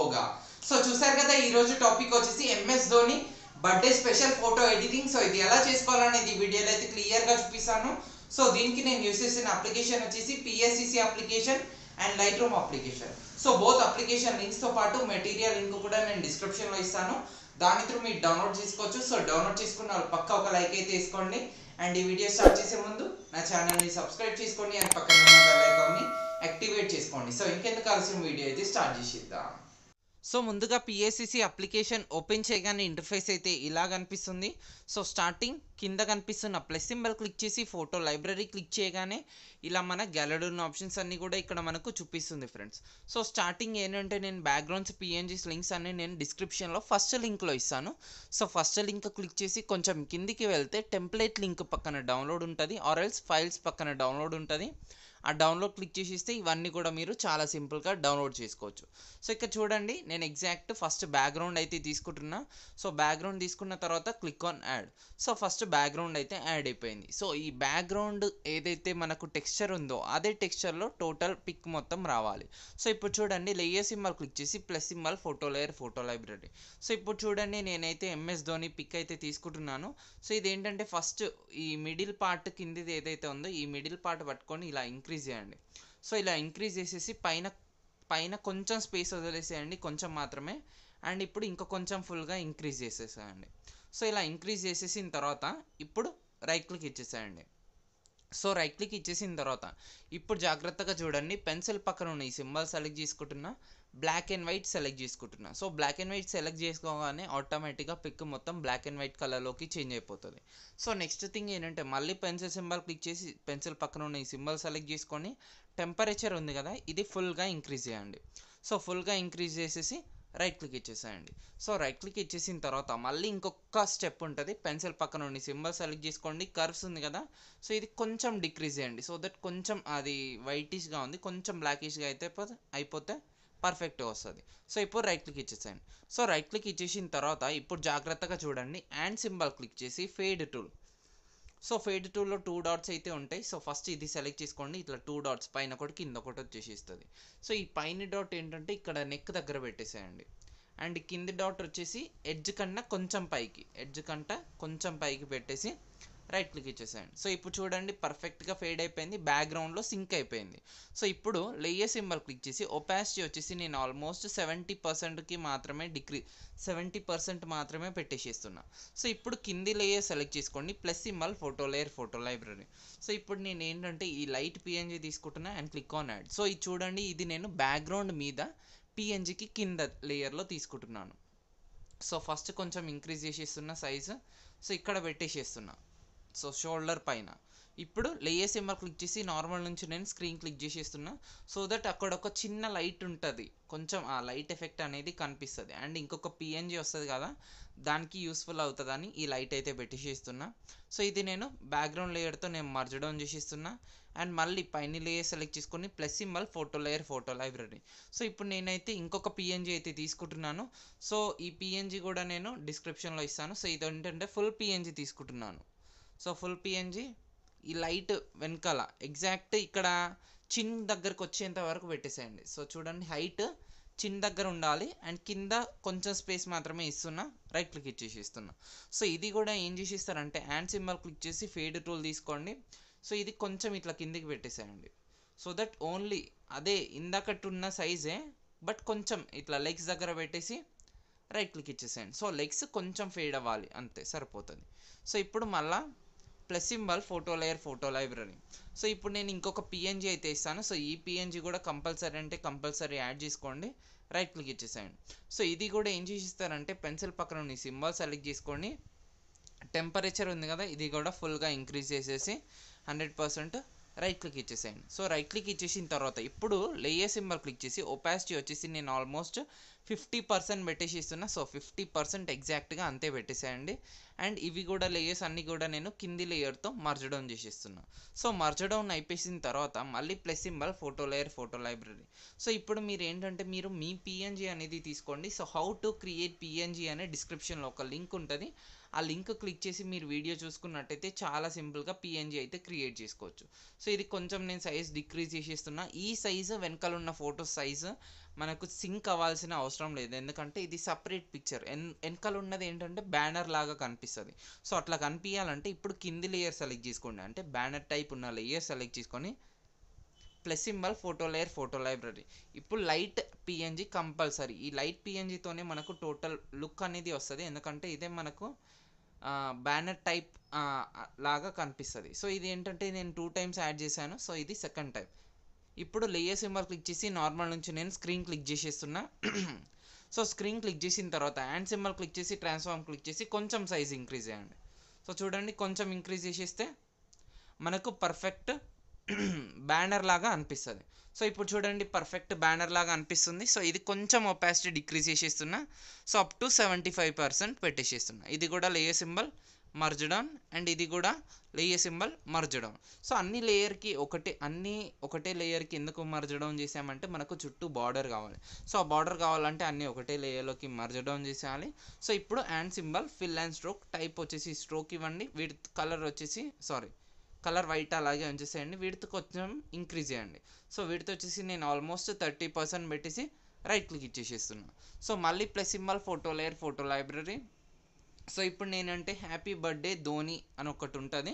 yoga so చూసారు కదా ఈ రోజు టాపిక్ వచ్చేసి MS Dhoni birthday special photo editing so ఇది ఎలా చేసుకోవాలనేది వీడియోలో అయితే క్లియర్గా చూపిస్తాను సో దీనికి నేను యూస్ చేసిన అప్లికేషన్ వచ్చేసి PSCC application and Lightroom application so both application తో పాటు మెటీరియల్ లింక్ కూడా నేను డిస్క్రిప్షన్లో ఇస్తాను దాని త్రూ మీరు డౌన్లోడ్ చేసుకోవచ్చు సో డౌన్లోడ్ చేసుకున్న పక్క ఒక లైక్ అయితే వేసుకోండి అండ్ ఈ వీడియో స్టార్ట్ చేసే ముందు నా ఛానల్ని సబ్స్క్రైబ్ చేసుకోండి అండ్ పక్కన బెల్ ఐకాన్ని యాక్టివేట్ చేసుకోండి సో ఇంకెందుకు ఆలస్యం వీడియో అయితే స్టార్ట్ చేసేద్దాం సో ముందుగా పిఏసిసి అప్లికేషన్ ఓపెన్ చేయగానే ఇంటర్ఫేస్ అయితే ఇలా కనిపిస్తుంది సో స్టార్టింగ్ కింద కనిపిస్తున్న ప్లస్ సింబల్ క్లిక్ చేసి ఫోటో లైబ్రరీ క్లిక్ చేయగానే ఇలా మన గ్యాలరీ ఉన్న ఆప్షన్స్ అన్నీ కూడా ఇక్కడ మనకు చూపిస్తుంది ఫ్రెండ్స్ సో స్టార్టింగ్ ఏంటంటే నేను బ్యాక్గ్రౌండ్స్ పిఎన్జీస్ లింక్స్ అన్ని నేను డిస్క్రిప్షన్లో ఫస్ట్ లింక్లో ఇస్తాను సో ఫస్ట్ లింక్ క్లిక్ చేసి కొంచెం కిందికి వెళ్తే టెంప్లెట్ లింక్ పక్కన డౌన్లోడ్ ఉంటుంది ఆర్ఎల్స్ ఫైల్స్ పక్కన డౌన్లోడ్ ఉంటుంది ఆ డౌన్లోడ్ క్లిక్ చేసిస్తే ఇవన్నీ కూడా మీరు చాలా సింపుల్గా డౌన్లోడ్ చేసుకోవచ్చు సో ఇక్కడ చూడండి నేను ఎగ్జాక్ట్ ఫస్ట్ బ్యాక్గ్రౌండ్ అయితే తీసుకుంటున్నా సో బ్యాక్గ్రౌండ్ తీసుకున్న తర్వాత click on add so first background అయితే యాడ్ అయిపోయింది సో ఈ బ్యాక్గ్రౌండ్ ఏదైతే మనకు టెక్స్చర్ ఉందో అదే టెక్స్చర్లో టోటల్ పిక్ మొత్తం రావాలి సో ఇప్పుడు చూడండి లేయర్ సింబల్ క్లిక్ చేసి plus symbol photo layer photo library so ఇప్పుడు చూడండి నేనైతే ఎంఎస్ ధోని పిక్ అయితే తీసుకుంటున్నాను సో ఇది ఏంటంటే ఫస్ట్ ఈ మిడిల్ పార్ట్ కిందిది ఏదైతే ఉందో ఈ మిడిల్ పార్ట్ పట్టుకొని ఇలా ఇంక్రీజ్ ఇంక్రీజ్ చేయండి సో ఇలా ఇంక్రీజ్ చేసేసి పైన పైన కొంచెం స్పేస్ వదిలేసేయండి కొంచెం మాత్రమే అండ్ ఇప్పుడు ఇంకా కొంచెం ఫుల్గా ఇంక్రీజ్ చేసేసేయండి సో ఇలా ఇంక్రీజ్ చేసేసిన తర్వాత ఇప్పుడు రైట్ క్లిక్ ఇచ్చేసేయండి సో రైట్ క్లిక్ ఇచ్చేసిన తర్వాత ఇప్పుడు జాగ్రత్తగా చూడండి పెన్సిల్ పక్కన ఉన్న ఈ సింబల్ సెలెక్ట్ చేసుకుంటున్నా బ్లాక్ అండ్ వైట్ సెలెక్ట్ చేసుకుంటున్నా so black and white select చేసుకోగానే ఆటోమేటిక్గా పిక్ మొత్తం బ్లాక్ అండ్ వైట్ కలర్లోకి చేంజ్ అయిపోతుంది సో నెక్స్ట్ థింగ్ ఏంటంటే మళ్ళీ పెన్సిల్ సింబల్ క్లిక్ చేసి పెన్సిల్ పక్కన ఉన్న ఈ సింబల్ సెలెక్ట్ చేసుకొని టెంపరేచర్ ఉంది కదా ఇది ఫుల్గా ఇంక్రీజ్ చేయండి సో ఫుల్గా ఇంక్రీజ్ చేసేసి రైట్ క్లిక్ ఇచ్చేసేయండి సో రైట్ క్లిక్ ఇచ్చేసిన తర్వాత మళ్ళీ ఇంకొక స్టెప్ ఉంటుంది పెన్సిల్ పక్కన ఉండి సింబల్ సెలెక్ట్ చేసుకోండి కర్వ్స్ ఉంది కదా సో ఇది కొంచెం డిక్రీజ్ చేయండి సో దట్ కొంచెం అది వైటిష్గా ఉంది కొంచెం బ్లాకిష్గా అయితే అయిపోతే పర్ఫెక్ట్గా వస్తుంది సో ఇప్పుడు రైట్ క్లిక్ ఇచ్చేసాను సో రైట్ క్లిక్ ఇచ్చేసిన తర్వాత ఇప్పుడు జాగ్రత్తగా చూడండి అండ్ సింబల్ క్లిక్ చేసి ఫేడ్ టూల్ సో ఫేడ్ టూల్లో టూ డాట్స్ అయితే ఉంటాయి సో ఫస్ట్ ఇది సెలెక్ట్ చేసుకోండి ఇట్లా టూ డాట్స్ పైన ఒకటి కింద ఒకటి వచ్చేసి ఇస్తుంది సో ఈ పైన డాట్ ఏంటంటే ఇక్కడ నెక్ దగ్గర పెట్టేసేయండి అండ్ కింది డాట్ వచ్చేసి ఎడ్జ్ కన్నా కొంచెం పైకి ఎడ్జ్ కంటే కొంచెం పైకి పెట్టేసి రైట్ క్లిక్ ఇచ్చేసేయండి సో ఇప్పుడు చూడండి పర్ఫెక్ట్గా ఫేడ్ అయిపోయింది బ్యాక్గ్రౌండ్లో సింక్ అయిపోయింది సో ఇప్పుడు లేయర్ సింబల్ క్లిక్ చేసి ఒపాసిటీ వచ్చేసి నేను ఆల్మోస్ట్ సెవెంటీ పర్సెంట్కి మాత్రమే డిక్రీ సెవెంటీ పర్సెంట్ మాత్రమే పెట్టేసేస్తున్నా సో ఇప్పుడు కింది లేయర్ సెలెక్ట్ చేసుకోండి plus symbol photo layer photo library so ఇప్పుడు నేను ఏంటంటే ఈ లైట్ పిఎన్జీ తీసుకుంటున్నా and click on add so ఇది చూడండి ఇది నేను బ్యాక్గ్రౌండ్ మీద పిఎన్జీకి కింద లేయర్లో తీసుకుంటున్నాను సో ఫస్ట్ కొంచెం ఇంక్రీజ్ చేసేస్తున్న సైజు సో ఇక్కడ పెట్టేసేస్తున్నా సో షోల్డర్ పైన ఇప్పుడు లేయర్ సింబల్ క్లిక్ చేసి నార్మల్ నుంచి నేను స్క్రీన్ క్లిక్ చేసేస్తున్నా సో దట్ అక్కడ ఒక చిన్న లైట్ ఉంటుంది కొంచెం ఆ లైట్ ఎఫెక్ట్ అనేది కనిపిస్తుంది అండ్ ఇంకొక పిఎన్జి వస్తుంది కదా దానికి యూస్ఫుల్ అవుతుందని ఈ లైట్ అయితే పెట్టేసేస్తున్నా సో ఇది నేను బ్యాక్గ్రౌండ్ లేయర్తో నేను మర్జ్ డౌన్ చేసేస్తున్నా అండ్ మళ్ళీ పైన లేయర్ సెలెక్ట్ చేసుకొని plus symbol photo layer photo library so ఇప్పుడు నేనైతే ఇంకొక పిఎన్జి అయితే తీసుకుంటున్నాను సో ఈ పిఎన్జి కూడా నేను డిస్క్రిప్షన్లో ఇస్తాను సో ఇది ఏంటంటే ఫుల్ పిఎన్జి తీసుకుంటున్నాను సో ఫుల్ పిఎన్జి ఈ లైట్ వెనకాల ఎగ్జాక్ట్ ఇక్కడ చిన్ దగ్గరకు వచ్చేంత వరకు పెట్టేసేయండి సో చూడండి హైట్ చిన్ దగ్గర ఉండాలి అండ్ కింద కొంచెం స్పేస్ మాత్రమే ఇస్తున్నా రైట్ క్లిక్ ఇచ్చేసి ఇస్తున్నా సో ఇది కూడా ఏం చేసిస్తారంటే హ్యాండ్ సింబల్ క్లిక్ చేసి ఫేడ్ టూల్ తీసుకోండి సో ఇది కొంచెం ఇట్లా కిందికి పెట్టేసేయండి సో దట్ ఓన్లీ అదే ఇందాకట్టున్న సైజే బట్ కొంచెం ఇట్లా లెగ్స్ దగ్గర పెట్టేసి రైట్ క్లిక్ ఇచ్చేసేయండి సో లెగ్స్ కొంచెం ఫేడ్ అవ్వాలి అంతే సరిపోతుంది సో ఇప్పుడు మళ్ళీ plus symbol photo layer photo library so ఇప్పుడు నేను ఇంకొక పిఎన్జీ అయితే ఇస్తాను సో ఈ పిఎన్జీ కూడా కంపల్సరీ అంటే కంపల్సరీ యాడ్ చేసుకోండి రైట్ క్లిక్ ఇచ్చేసేయండి సో ఇది కూడా ఏం చేసిస్తారంటే పెన్సిల్ పక్కన ఉన్న సింబల్ సెలెక్ట్ చేసుకొని టెంపరేచర్ ఉంది కదా ఇది కూడా ఫుల్గా ఇంక్రీజ్ చేసేసి హండ్రెడ్ పర్సెంట్ రైట్ క్లిక్ ఇచ్చేసేయండి సో రైట్ క్లిక్ ఇచ్చేసిన తర్వాత ఇప్పుడు లేయర్ సింబల్ క్లిక్ చేసి ఒపాసిటీ వచ్చేసి నేను ఆల్మోస్ట్ ఫిఫ్టీ పర్సెంట్ పెట్టేసి ఇస్తున్నా సో ఫిఫ్టీ పర్సెంట్ ఎగ్జాక్ట్గా అంతే పెట్టేసేయండి అండ్ ఇవి కూడా లేయర్స్ అన్నీ కూడా నేను కింది లేయర్తో మర్జడౌన్ డౌన్ సో మర్జడౌన్ అయిపోయిన తర్వాత మళ్ళీ plus symbol photo layer photo library so ఇప్పుడు మీరు ఏంటంటే మీరు మీ పిఎన్జీ అనేది తీసుకోండి so how to create PNG అనే డిస్క్రిప్షన్లో ఒక లింక్ ఉంటుంది ఆ లింక్ క్లిక్ చేసి మీరు వీడియో చూసుకున్నట్టయితే చాలా సింపుల్గా పిఎన్జీ అయితే క్రియేట్ చేసుకోవచ్చు సో ఇది కొంచెం నేను సైజ్ డిక్రీజ్ చేసేస్తున్నా ఈ సైజు వెనకాల ఉన్న ఫోటో సైజు మనకు సింక్ అవ్వాల్సిన అవసరం లేదు ఎందుకంటే ఇది సపరేట్ పిక్చర్ ఎన్ వెనకాల ఉన్నది ఏంటంటే బ్యానర్ లాగా కనిపిస్తుంది సో అట్లా కనిపించాలంటే ఇప్పుడు కింది లేయర్ సెలెక్ట్ చేసుకోండి అంటే బ్యానర్ టైప్ ఉన్న లేయర్ సెలెక్ట్ చేసుకొని plus symbol photo layer photo library ఇప్పుడు లైట్ పిఎన్జి కంపల్సరీ ఈ లైట్ పిఎన్జితోనే మనకు టోటల్ లుక్ అనేది వస్తుంది ఎందుకంటే ఇదే మనకు బ్యానర్ టైప్ లాగా కనిపిస్తుంది సో ఇది ఏంటంటే నేను టూ టైమ్స్ యాడ్ చేశాను సో ఇది సెకండ్ టైప్ ఇప్పుడు లేయర్ సింబల్ క్లిక్ చేసి నార్మల్ నుంచి నేను స్క్రీన్ క్లిక్ చేసేస్తున్నా సో స్క్రీన్ క్లిక్ చేసిన తర్వాత హ్యాండ్ సింబల్ క్లిక్ చేసి ట్రాన్స్ఫార్మ్ క్లిక్ చేసి కొంచెం సైజ్ ఇంక్రీజ్ చేయండి సో చూడండి కొంచెం ఇంక్రీజ్ చేసేస్తే మనకు పర్ఫెక్ట్ బ్యానర్ లాగా అనిపిస్తుంది సో ఇప్పుడు చూడండి పర్ఫెక్ట్ బ్యానర్ లాగా అనిపిస్తుంది సో ఇది కొంచెం ఒపాసిటీ డిక్రీజ్ చేసేస్తున్నా so up to seventy five percent పెట్టేసేస్తున్నా ఇది కూడా layer symbol merge down and ఇది కూడా layer symbol merge down so అన్ని లేయర్కి ఒకటే అన్ని ఒకటే లేయర్కి ఎందుకు మర్జ్ డౌన్ చేసామంటే మనకు చుట్టూ బార్డర్ కావాలి సో ఆ బార్డర్ కావాలంటే అన్ని ఒకటే లేయర్లోకి మర్జ్ డౌన్ చేసేయాలి సో ఇప్పుడు hand symbol fill and stroke type వచ్చేసి స్ట్రోక్ ఇవ్వండి వీడి కలర్ వచ్చేసి సారీ కలర్ వైట్ అలాగే ఉంచేసేయండి వీడితో కొంచెం ఇంక్రీజ్ చేయండి సో వీడితో వచ్చేసి నేను ఆల్మోస్ట్ థర్టీ పర్సెంట్ పెట్టేసి రైట్ క్లిక్ ఇచ్చేసేస్తున్నాను సో మళ్ళీ plus symbol photo layer photo library so ఇప్పుడు నేనంటే హ్యాపీ బర్త్డే ధోని అని ఒకటి ఉంటుంది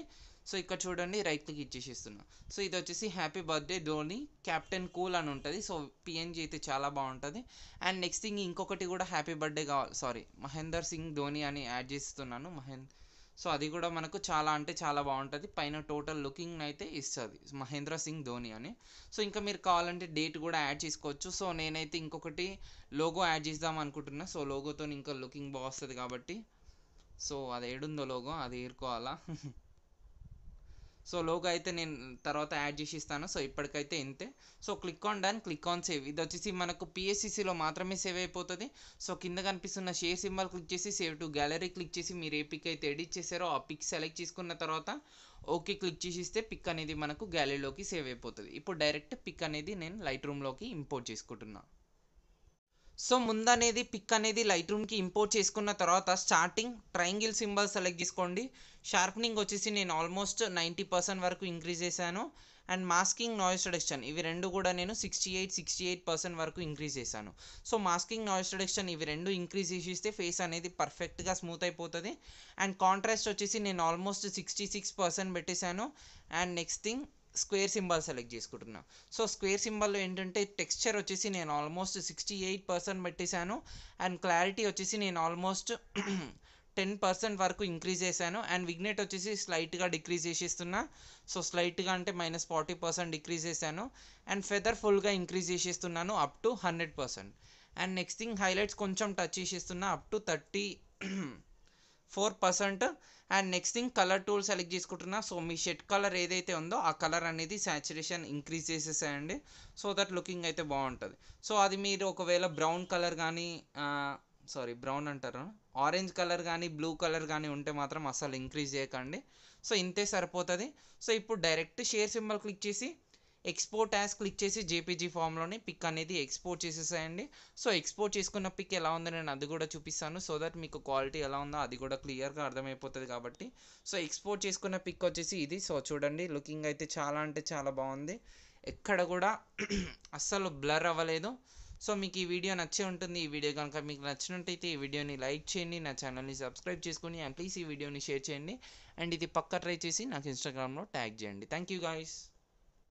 సో ఇక్కడ చూడండి రైతుకి ఇచ్చేసిస్తున్నా సో ఇది వచ్చేసి happy birthday Dhoni captain cool అని ఉంటుంది సో పిఎన్జి అయితే చాలా బాగుంటుంది అండ్ నెక్స్ట్ థింగ్ ఇంకొకటి కూడా హ్యాపీ బర్త్డే కావాలి సారీ మహేందర్ సింగ్ ధోని అని యాడ్ చేస్తున్నాను మహేంద్ సో అది కూడా మనకు చాలా అంటే చాలా బాగుంటుంది పైన టోటల్ లుకింగ్ అయితే ఇస్తుంది మహేంద్ర సింగ్ ధోని అని సో ఇంకా మీరు కావాలంటే డేట్ కూడా యాడ్ చేసుకోవచ్చు సో నేనైతే ఇంకొకటి లోగో యాడ్ చేద్దాం అనుకుంటున్నాను సో లోగోతో ఇంకా లుకింగ్ బాగుస్తుంది కాబట్టి సో అది ఏడుందో లోగో అది ఏరుకోవాలా సో లోగో అయితే నేను తర్వాత యాడ్ చేసి ఇస్తాను సో ఇప్పటికైతే ఇంతే so click on done click on save ఇది వచ్చేసి మనకు పిఎస్సిసిలో మాత్రమే సేవ్ అయిపోతుంది సో కింద కనిపిస్తున్న షేర్ సింబల్ క్లిక్ చేసి సేవ్ టు గ్యాలరీ క్లిక్ చేసి మీరు ఏ పిక్ అయితే ఎడిట్ చేశారో ఆ పిక్ సెలెక్ట్ చేసుకున్న తర్వాత ఓకే క్లిక్ చేసి ఇస్తే పిక్ అనేది మనకు గ్యాలరీలోకి సేవ్ అయిపోతుంది ఇప్పుడు డైరెక్ట్ పిక్ అనేది నేను లైట్ రూమ్లోకి ఇంపోర్ట్ చేసుకుంటున్నాను సో ముందు అనేది పిక్ అనేది లైట్ రూమ్కి ఇంపోర్ట్ చేసుకున్న తర్వాత స్టార్టింగ్ ట్రయాంగిల్ సింబల్ సెలెక్ట్ చేసుకోండి షార్ప్నింగ్ వచ్చేసి నేను ఆల్మోస్ట్ నైంటీ పర్సెంట్ వరకు ఇంక్రీజ్ చేశాను అండ్ మాస్కింగ్ నాయిస్ రిడక్షన్ ఇవి రెండు కూడా నేను sixty eight sixty eight percent వరకు ఇంక్రీజ్ చేశాను సో మాస్కింగ్ నాయిస్ రిడక్షన్ ఇవి రెండు ఇంక్రీజ్ చేసిస్తే ఫేస్ అనేది పర్ఫెక్ట్గా స్మూత్ అయిపోతుంది అండ్ కాంట్రాస్ట్ వచ్చేసి నేను ఆల్మోస్ట్ సిక్స్టీ సిక్స్ పర్సెంట్ పెట్టేశాను and next thing square symbol select చేసుకుంటున్నాను సో స్క్వేర్ సింబల్లో ఏంటంటే టెక్స్చర్ వచ్చేసి నేను ఆల్మోస్ట్ సిక్స్టీ ఎయిట్ పర్సెంట్ పెట్టేశాను అండ్ క్లారిటీ వచ్చేసి నేను ఆల్మోస్ట్ టెన్ పర్సెంట్ వరకు ఇంక్రీజ్ చేశాను అండ్ విగ్నెట్ వచ్చేసి స్లైట్గా డిక్రీజ్ చేసేస్తున్నా సో స్లైట్గా అంటే మైనస్ ఫార్టీ పర్సెంట్ డిక్రీజ్ చేశాను అండ్ ఫెదర్ ఫుల్గా ఇంక్రీజ్ చేసేస్తున్నాను up to hundred percent and next thing highlights కొంచెం టచ్ చేసేస్తున్నా up to thirty four percent and next thing colour tool select చేసుకుంటున్నా సో మీ షెడ్ కలర్ ఏదైతే ఉందో ఆ కలర్ అనేది సాచురేషన్ ఇంక్రీజ్ చేసేసాయండి సో దట్ లుకింగ్ అయితే బాగుంటుంది సో అది మీరు ఒకవేళ బ్రౌన్ కలర్ కానీ సారీ బ్రౌన్ అంటారు ఆరెంజ్ కలర్ కానీ బ్లూ కలర్ కానీ ఉంటే మాత్రం అసలు ఇంక్రీజ్ చేయకండి సో ఇంతే సరిపోతుంది సో ఇప్పుడు డైరెక్ట్ షేర్ సింబల్ క్లిక్ చేసి ఎక్స్పోర్ట్ యాజ్ క్లిక్ చేసి జేపీజీ ఫామ్లోనే పిక్ అనేది ఎక్స్పోర్ట్ చేసేసాయండి సో ఎక్స్పోర్ట్ చేసుకున్న పిక్ ఎలా ఉందో నేను అది కూడా చూపిస్తాను సో దట్ మీకు క్వాలిటీ ఎలా ఉందో అది కూడా క్లియర్గా అర్థమైపోతుంది కాబట్టి సో ఎక్స్పోర్ట్ చేసుకున్న పిక్ వచ్చేసి ఇది సో చూడండి లుకింగ్ అయితే చాలా అంటే చాలా బాగుంది ఎక్కడ కూడా అస్సలు బ్లర్ అవ్వలేదు సో మీకు ఈ వీడియో నచ్చే ఉంటుంది ఈ వీడియో కనుక మీకు నచ్చినట్టయితే ఈ వీడియోని లైక్ చేయండి నా ఛానల్ని సబ్స్క్రైబ్ చేసుకుని అండ్ ప్లీజ్ ఈ వీడియోని షేర్ చేయండి అండ్ ఇది పక్క ట్రై చేసి నాకు ఇన్స్టాగ్రామ్లో ట్యాగ్ చేయండి థ్యాంక్ యూ గాయస్